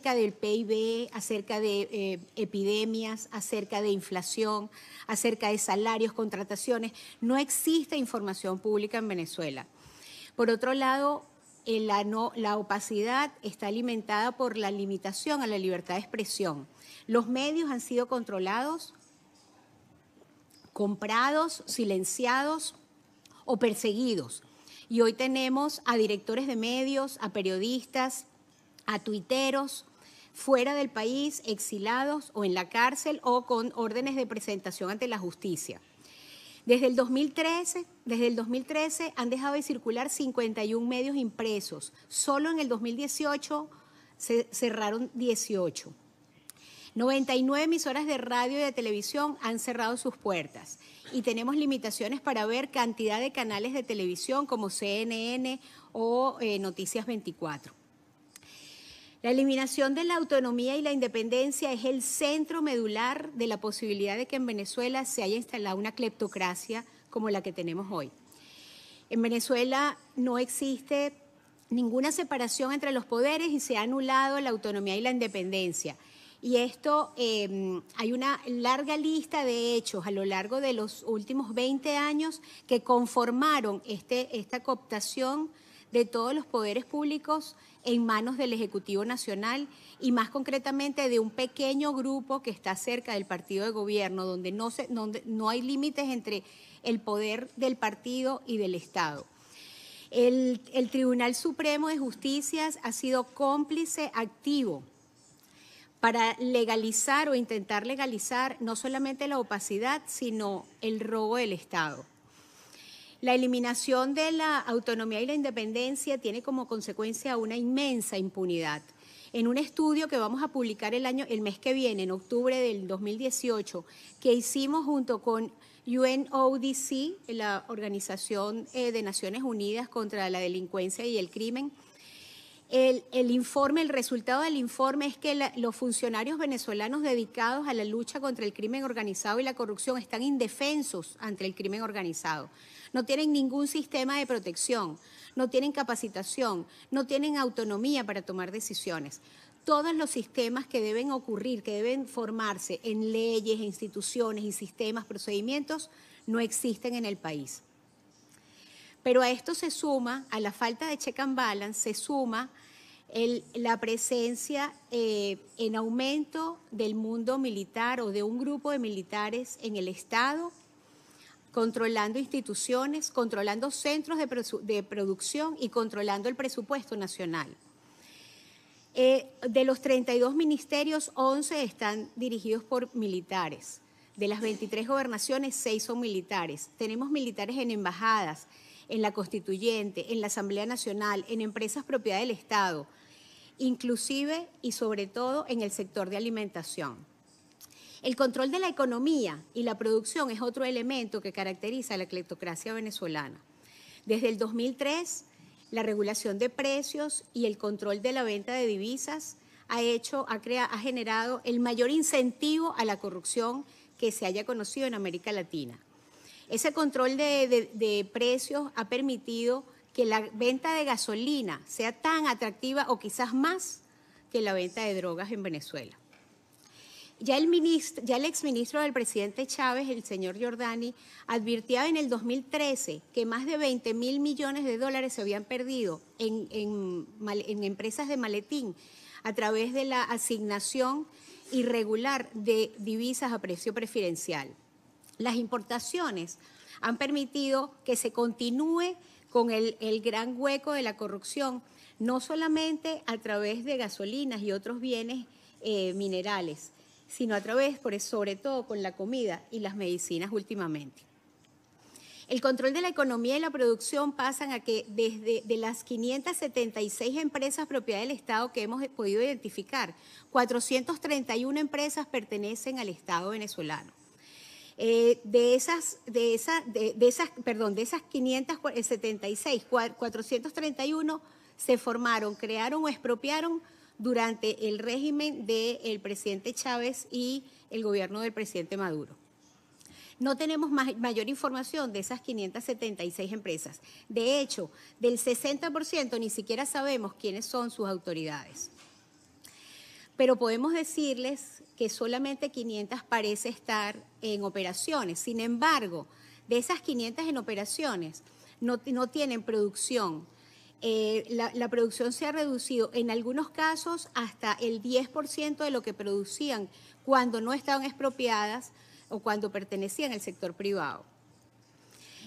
acerca del PIB, acerca de eh, epidemias, acerca de inflación, acerca de salarios, contrataciones. No existe información pública en Venezuela. Por otro lado, eh, la, la opacidad está alimentada por la limitación a la libertad de expresión. Los medios han sido controlados, comprados, silenciados o perseguidos. Y hoy tenemos a directores de medios, a periodistas, a tuiteros, fuera del país, exilados o en la cárcel o con órdenes de presentación ante la justicia. Desde el 2013, desde el 2013 han dejado de circular 51 medios impresos. Solo en el 2018 se cerraron 18. 99 emisoras de radio y de televisión han cerrado sus puertas y tenemos limitaciones para ver cantidad de canales de televisión como CNN o eh, Noticias 24. La eliminación de la autonomía y la independencia es el centro medular de la posibilidad de que en Venezuela se haya instalado una cleptocracia como la que tenemos hoy. En Venezuela no existe ninguna separación entre los poderes y se ha anulado la autonomía y la independencia. Y esto, em, hay una larga lista de hechos a lo largo de los últimos 20 años que conformaron este, esta cooptación de todos los poderes públicos en manos del Ejecutivo Nacional y más concretamente de un pequeño grupo que está cerca del partido de gobierno, donde no, no hay límites entre el poder del partido y del Estado. El, el Tribunal Supremo de Justicia ha sido cómplice activo para legalizar o intentar legalizar no solamente la opacidad, sino el robo del Estado. La eliminación de la autonomía y la independencia tiene como consecuencia una inmensa impunidad. En un estudio que vamos a publicar el, mes que viene, en octubre del 2018, que hicimos junto con UNODC, la Organización eh, de Naciones Unidas contra la Delincuencia y el Crimen, el, informe, el resultado del informe es que los funcionarios venezolanos dedicados a la lucha contra el crimen organizado y la corrupción están indefensos ante el crimen organizado no tienen ningún sistema de protección, no tienen capacitación, no tienen autonomía para tomar decisiones. Todos los sistemas que deben ocurrir, que deben formarse en leyes, instituciones y sistemas, procedimientos, no existen en el país. Pero a esto se suma, a la falta de check and balance, se suma la presencia eh, en aumento del mundo militar o de un grupo de militares en el Estado controlando instituciones, controlando centros de, producción y controlando el presupuesto nacional. Eh, de los 32 ministerios, 11 están dirigidos por militares. De las 23 gobernaciones, 6 son militares. Tenemos militares en embajadas, en la Constituyente, en la Asamblea Nacional, en empresas propiedad del Estado, inclusive y sobre todo en el sector de alimentación. El control de la economía y la producción es otro elemento que caracteriza a la cleptocracia venezolana. Desde el 2003, la regulación de precios y el control de la venta de divisas ha, hecho, generado el mayor incentivo a la corrupción que se haya conocido en América Latina. Ese control de precios ha permitido que la venta de gasolina sea tan atractiva o quizás más que la venta de drogas en Venezuela. Ya el, exministro del presidente Chávez, el señor Giordani, advirtió en el 2013 que más de 20 mil millones de dólares se habían perdido en, empresas de maletín a través de la asignación irregular de divisas a precio preferencial. Las importaciones han permitido que se continúe con el, gran hueco de la corrupción, no solamente a través de gasolinas y otros bienes eh, minerales, sino a través, e-, sobre todo, con la comida y las medicinas últimamente. El control de la economía y la producción pasan a que desde las 576 empresas propiedad del Estado que hemos podido identificar, 431 empresas pertenecen al Estado venezolano. Eh, de esas, esas, perdón, de esas 576, 431 se formaron, crearon o expropiaron durante el régimen del presidente Chávez y el gobierno del presidente Maduro. No tenemos mayor información de esas 576 empresas. De hecho, del 60% ni siquiera sabemos quiénes son sus autoridades. Pero podemos decirles que solamente 500 parece estar en operaciones. Sin embargo, de esas 500 en operaciones, no, no tienen producción, eh, la, producción se ha reducido en algunos casos hasta el 10% de lo que producían cuando no estaban expropiadas o cuando pertenecían al sector privado.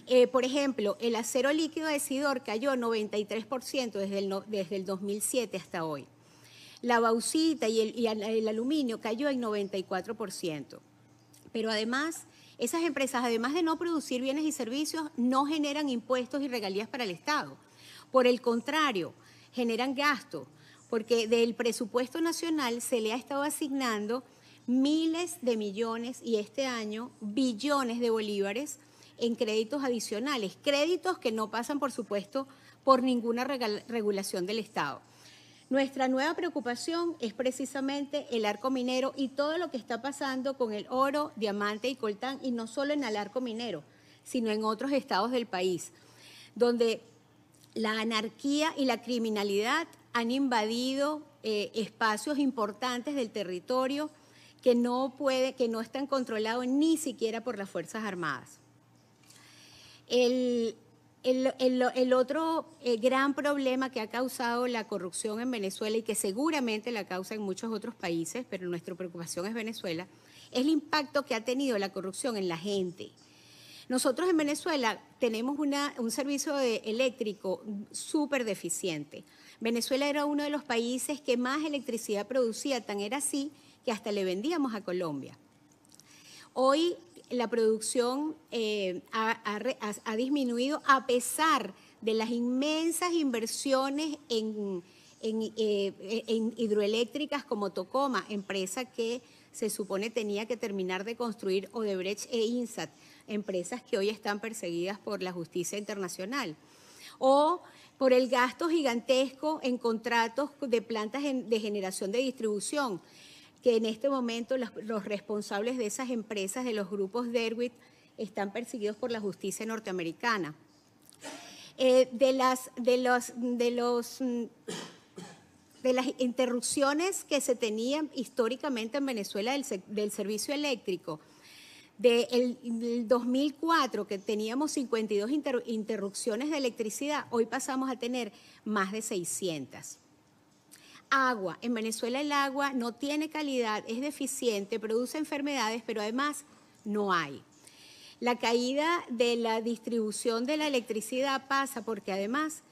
Eh, por ejemplo, el acero líquido de Sidor cayó 93% desde el, 2007 hasta hoy. La bauxita y el, y el aluminio cayó en 94%. Pero además, esas empresas, además de no producir bienes y servicios, no generan impuestos y regalías para el Estado por el contrario, generan gasto, porque del presupuesto nacional se le ha estado asignando miles de millones y este año billones de bolívares en créditos adicionales, créditos que no pasan, por supuesto, por ninguna regulación del Estado. Nuestra nueva preocupación es precisamente el arco minero y todo lo que está pasando con el oro, diamante y coltán, y no solo en el arco minero, sino en otros estados del país, donde la anarquía y la criminalidad han invadido eh, espacios importantes del territorio que no, puede, que no están controlados ni siquiera por las Fuerzas Armadas. El, otro eh, gran problema que ha causado la corrupción en Venezuela y que seguramente la causa en muchos otros países, pero nuestra preocupación es Venezuela, es el impacto que ha tenido la corrupción en la gente nosotros en Venezuela tenemos un servicio eléctrico súper deficiente. Venezuela era uno de los países que más electricidad producía, tan era así que hasta le vendíamos a Colombia. Hoy la producción eh, ha, disminuido a pesar de las inmensas inversiones en, en eh, hidroeléctricas como Tocoma, empresa que se supone tenía que terminar de construir Odebrecht e INSAT empresas que hoy están perseguidas por la justicia internacional o por el gasto gigantesco en contratos de plantas de generación de distribución, que en este momento los, responsables de esas empresas, de los grupos Derwit, están perseguidos por la justicia norteamericana. Eh, de, las, mm, de, las interrupciones que se tenían históricamente en Venezuela del servicio eléctrico, de el 2004, que teníamos 52 interrupciones de electricidad, hoy pasamos a tener más de 600. Agua. En Venezuela el agua no tiene calidad, es deficiente, produce enfermedades, pero además no hay. La caída de la distribución de la electricidad pasa porque además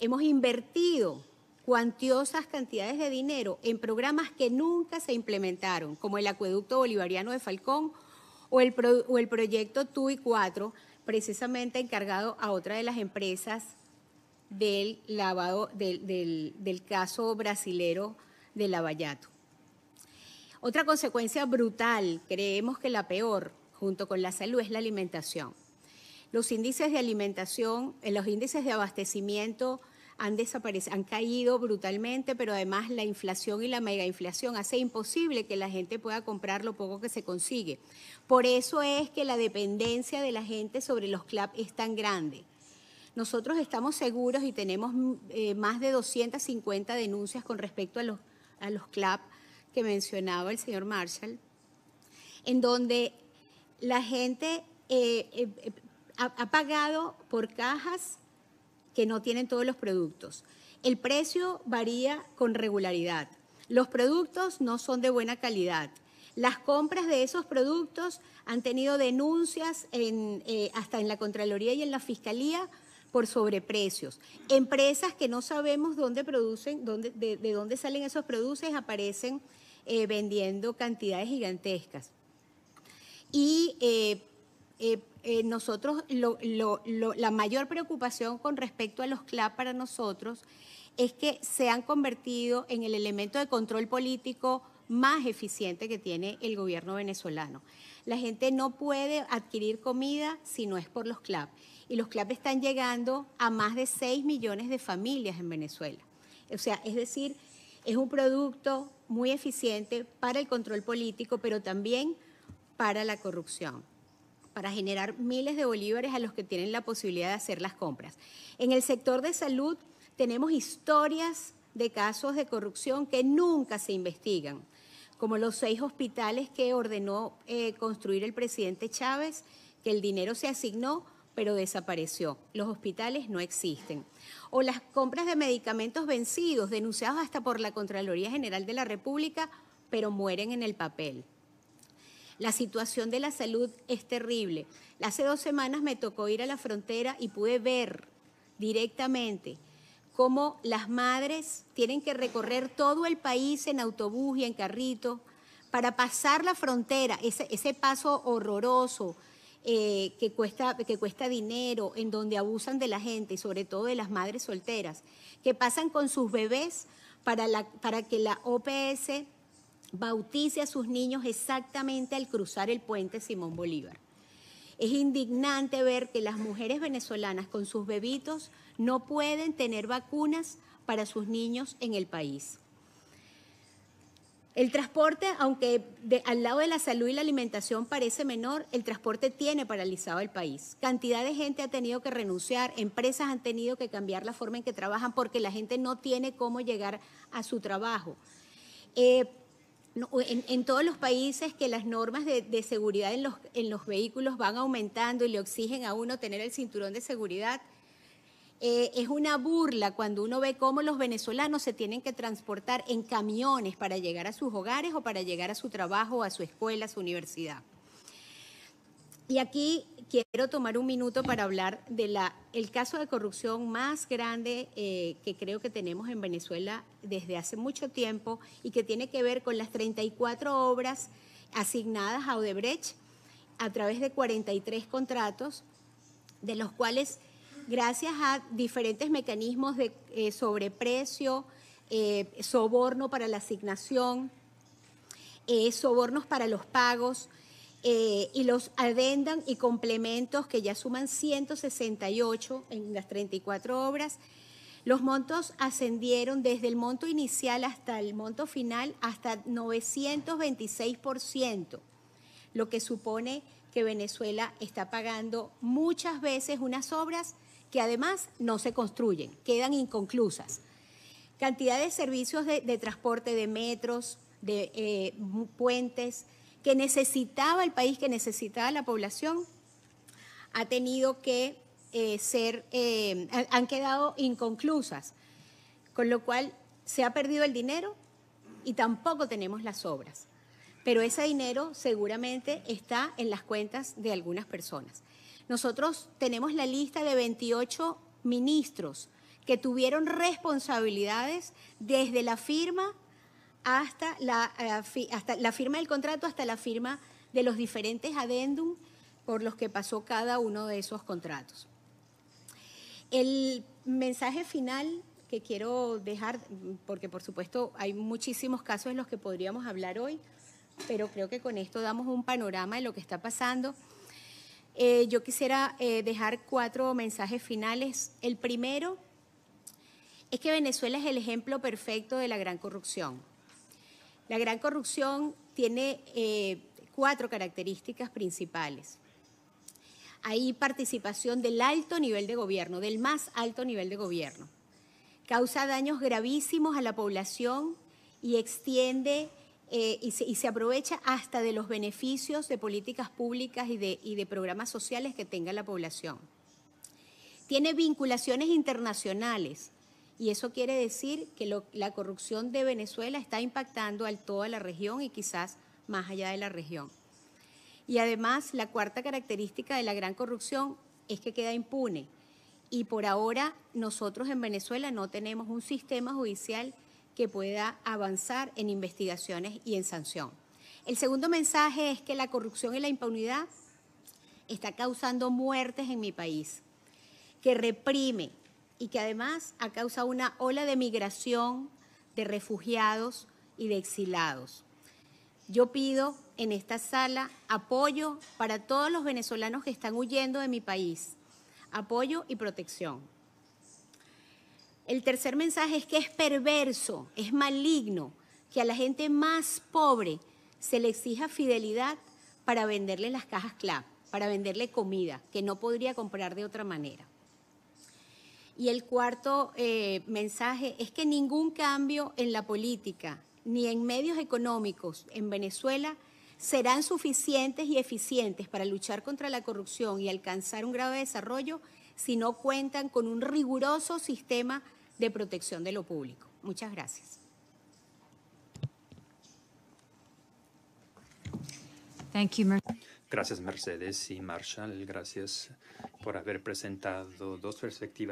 hemos invertido cuantiosas cantidades de dinero en programas que nunca se implementaron, como el acueducto bolivariano de Falcón o el, proyecto tui y Cuatro, precisamente encargado a otra de las empresas del lavado del, caso brasilero de Lavallato. Otra consecuencia brutal, creemos que la peor, junto con la salud, es la alimentación. Los índices de alimentación, eh, los índices de abastecimiento han han caído brutalmente, pero además la inflación y la megainflación hace imposible que la gente pueda comprar lo poco que se consigue. Por eso es que la dependencia de la gente sobre los CLAP es tan grande. Nosotros estamos seguros y tenemos eh, más de 250 denuncias con respecto a los, a los CLAP que mencionaba el señor Marshall, en donde la gente eh, eh, ha, ha pagado por cajas que no tienen todos los productos. El precio varía con regularidad. Los productos no son de buena calidad. Las compras de esos productos han tenido denuncias eh, hasta en la Contraloría y en la Fiscalía por sobreprecios. Empresas que no sabemos dónde producen, dónde, de, dónde salen esos productos, aparecen eh, vendiendo cantidades gigantescas. Y eh, eh, eh, nosotros la mayor preocupación con respecto a los CLAP para nosotros es que se han convertido en el elemento de control político más eficiente que tiene el gobierno venezolano. La gente no puede adquirir comida si no es por los CLAP. Y los CLAP están llegando a más de 6 millones de familias en Venezuela. O sea, es decir, es un producto muy eficiente para el control político, pero también para la corrupción para generar miles de bolívares a los que tienen la posibilidad de hacer las compras. En el sector de salud tenemos historias de casos de corrupción que nunca se investigan, como los seis hospitales que ordenó eh, construir el presidente Chávez, que el dinero se asignó, pero desapareció. Los hospitales no existen. O las compras de medicamentos vencidos, denunciados hasta por la Contraloría General de la República, pero mueren en el papel. La situación de la salud es terrible. Hace dos semanas me tocó ir a la frontera y pude ver directamente cómo las madres tienen que recorrer todo el país en autobús y en carrito para pasar la frontera, ese, paso horroroso eh, que, cuesta, que cuesta dinero, en donde abusan de la gente y sobre todo de las madres solteras, que pasan con sus bebés para, para que la OPS bautice a sus niños exactamente al cruzar el puente Simón Bolívar. Es indignante ver que las mujeres venezolanas con sus bebitos no pueden tener vacunas para sus niños en el país. El transporte, aunque al lado de la salud y la alimentación parece menor, el transporte tiene paralizado el país. Cantidad de gente ha tenido que renunciar, empresas han tenido que cambiar la forma en que trabajan porque la gente no tiene cómo llegar a su trabajo. Eh, en, todos los países que las normas de, seguridad en los, en los vehículos van aumentando y le exigen a uno tener el cinturón de seguridad. Eh, es una burla cuando uno ve cómo los venezolanos se tienen que transportar en camiones para llegar a sus hogares o para llegar a su trabajo, a su escuela, a su universidad. Y aquí quiero tomar un minuto para hablar del caso de corrupción más grande eh, que creo que tenemos en Venezuela desde hace mucho tiempo y que tiene que ver con las 34 obras asignadas a Odebrecht a través de 43 contratos, de los cuales, gracias a diferentes mecanismos de eh, sobreprecio, eh, soborno para la asignación, sobornos para los pagos, eh, y los adendan y complementos que ya suman 168 en las 34 obras. Los montos ascendieron desde el monto inicial hasta el monto final hasta 926%, lo que supone que Venezuela está pagando muchas veces unas obras que además no se construyen, quedan inconclusas. Cantidad de servicios de, transporte de metros, de eh, puentes, que necesitaba el país, que necesitaba la población, ha tenido que eh, ser, eh, han quedado inconclusas, con lo cual se ha perdido el dinero y tampoco tenemos las obras. Pero ese dinero seguramente está en las cuentas de algunas personas. Nosotros tenemos la lista de 28 ministros que tuvieron responsabilidades desde la firma hasta la, eh, hasta la firma del contrato, hasta la firma de los diferentes adendum por los que pasó cada uno de esos contratos. El mensaje final que quiero dejar, porque por supuesto hay muchísimos casos en los que podríamos hablar hoy, pero creo que con esto damos un panorama de lo que está pasando. Eh, yo quisiera eh, dejar cuatro mensajes finales. El primero es que Venezuela es el ejemplo perfecto de la gran corrupción. La gran corrupción tiene eh, cuatro características principales. Hay participación del alto nivel de gobierno, del más alto nivel de gobierno. Causa daños gravísimos a la población y extiende eh, y, se, aprovecha hasta de los beneficios de políticas públicas y de programas sociales que tenga la población. Tiene vinculaciones internacionales. Y eso quiere decir que la corrupción de Venezuela está impactando a toda la región y quizás más allá de la región. Y además, la cuarta característica de la gran corrupción es que queda impune. Y por ahora nosotros en Venezuela no tenemos un sistema judicial que pueda avanzar en investigaciones y en sanción. El segundo mensaje es que la corrupción y la impunidad está causando muertes en mi país, que reprime, y que además ha causado una ola de migración de refugiados y de exilados. Yo pido en esta sala apoyo para todos los venezolanos que están huyendo de mi país, apoyo y protección. El tercer mensaje es que es perverso, es maligno que a la gente más pobre se le exija fidelidad para venderle las cajas CLAP, para venderle comida que no podría comprar de otra manera. Y el cuarto eh, mensaje es que ningún cambio en la política ni en medios económicos en Venezuela serán suficientes y eficientes para luchar contra la corrupción y alcanzar un grado de desarrollo si no cuentan con un riguroso sistema de protección de lo público. Muchas gracias. gracias Mercedes y Marshall, gracias por haber presentado dos perspectivas.